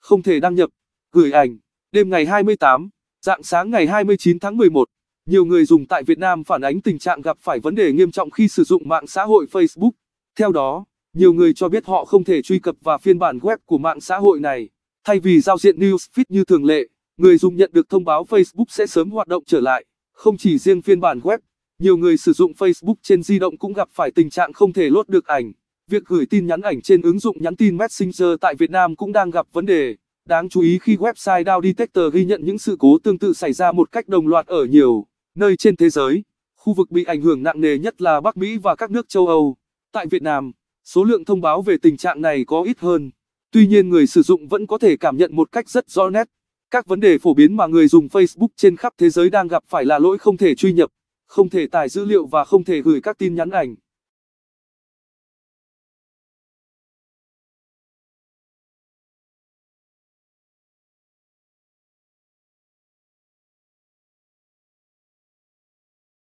không thể đăng nhập. Gửi ảnh, đêm ngày 28, dạng sáng ngày 29 tháng 11, nhiều người dùng tại Việt Nam phản ánh tình trạng gặp phải vấn đề nghiêm trọng khi sử dụng mạng xã hội Facebook. Theo đó, nhiều người cho biết họ không thể truy cập vào phiên bản web của mạng xã hội này. Thay vì giao diện newsfeed như thường lệ, người dùng nhận được thông báo Facebook sẽ sớm hoạt động trở lại. Không chỉ riêng phiên bản web, nhiều người sử dụng Facebook trên di động cũng gặp phải tình trạng không thể lốt được ảnh. Việc gửi tin nhắn ảnh trên ứng dụng nhắn tin Messenger tại Việt Nam cũng đang gặp vấn đề. Đáng chú ý khi website Down Detector ghi nhận những sự cố tương tự xảy ra một cách đồng loạt ở nhiều nơi trên thế giới. Khu vực bị ảnh hưởng nặng nề nhất là Bắc Mỹ và các nước châu Âu. Tại Việt Nam, số lượng thông báo về tình trạng này có ít hơn. Tuy nhiên người sử dụng vẫn có thể cảm nhận một cách rất rõ nét. Các vấn đề phổ biến mà người dùng Facebook trên khắp thế giới đang gặp phải là lỗi không thể truy nhập, không thể tải dữ liệu và không thể gửi các tin nhắn ảnh.